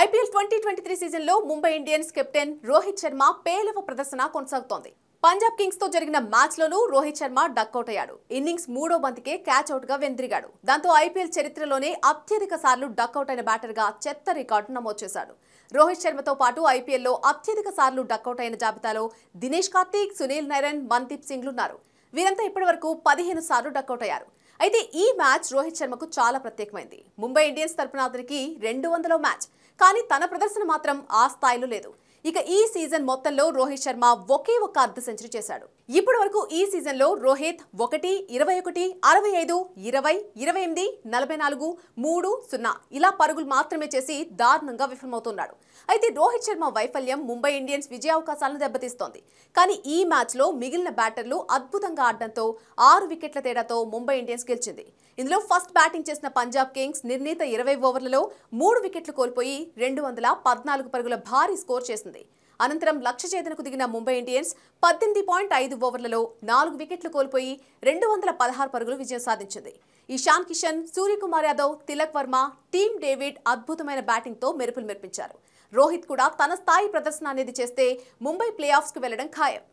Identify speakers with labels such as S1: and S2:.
S1: IPL twenty twenty three లో Mumbai Indians captain Rohit Sharma పేలవ ప్రదర్శన కొనసాగుతోంది పంజాబ్ కింగ్స్ తో జరిగిన మ్యాచ్ లోనూ రోహిత్ శర్మ డక్అవుట్ అయ్యాడు ఇన్నింగ్స్ మూడో బంతికే క్యాచ్ అవుట్ గా వెంద్రిగాడు దాంతో ఐపీఎల్ చరిత్రలోనే అత్యధిక సార్లు డక్అట్ అయిన బ్యాటర్ గా చెత్త రికార్డు నమోదు చేశాడు రోహిత్ శర్మతో పాటు ఐపీఎల్లో అత్యధిక సార్లు డక్అట్ అయిన జాబితాలో దినేష్ కార్తీక్ సునీల్ నైరన్ మన్దీప్ ఉన్నారు వీరంతా ఇప్పటివరకు పదిహేను సార్లు డక్అట్ అయ్యారు అయితే ఈ మ్యాచ్ రోహిత్ శర్మకు చాలా ప్రత్యేకమైంది ముంబై ఇండియన్స్ తరపున అతనికి రెండు వందల మ్యాచ్ కానీ తన ప్రదర్శన మాత్రం ఆ స్థాయిలో లేదు ఇక ఈ సీజన్ మొత్తంలో రోహిత్ శర్మ ఒకే ఒక అర్ధ సెంచరీ చేశాడు ఇప్పటి వరకు ఈ సీజన్ లో రోహిత్ ఒకటి ఇరవై ఒకటి అరవై ఐదు ఇరవై ఇరవై ఎనిమిది నలభై నాలుగు మూడు సున్నా ఇలా పరుగులు మాత్రమే చేసి దారుణంగా విఫలమవుతున్నాడు అయితే రోహిత్ శర్మ వైఫల్యం ముంబై ఇండియన్స్ విజయావకాశాలను దెబ్బతీస్తోంది కానీ ఈ మ్యాచ్లో మిగిలిన బ్యాటర్లు అద్భుతంగా ఆడడంతో ఆరు వికెట్ల తేడాతో ముంబై ఇండియన్స్ గెలిచింది ఇందులో ఫస్ట్ బ్యాటింగ్ చేసిన పంజాబ్ కింగ్స్ నిర్ణీత ఇరవై ఓవర్లలో మూడు వికెట్లు కోల్పోయి రెండు వందల పద్నాలుగు పరుగుల భారీ స్కోర్ చేసింది అనంతరం లక్ష చేతనకు దిగిన ముంబై ఇండియన్స్ పద్దెనిమిది పాయింట్ ఐదు ఓవర్లలో నాలుగు వికెట్లు కోల్పోయి రెండు వందల పదహారు పరుగులు విజయం సాధించింది ఇషాన్ కిషన్ సూర్యకుమార్ యాదవ్ తిలక్ వర్మ టీమ్ డేవిడ్ అద్భుతమైన బ్యాటింగ్తో మెరుపులు మెరిపించారు రోహిత్ కూడా తన స్థాయి ప్రదర్శన అనేది చేస్తే ముంబై ప్లే ఆఫ్స్కు వెళ్లడం ఖాయం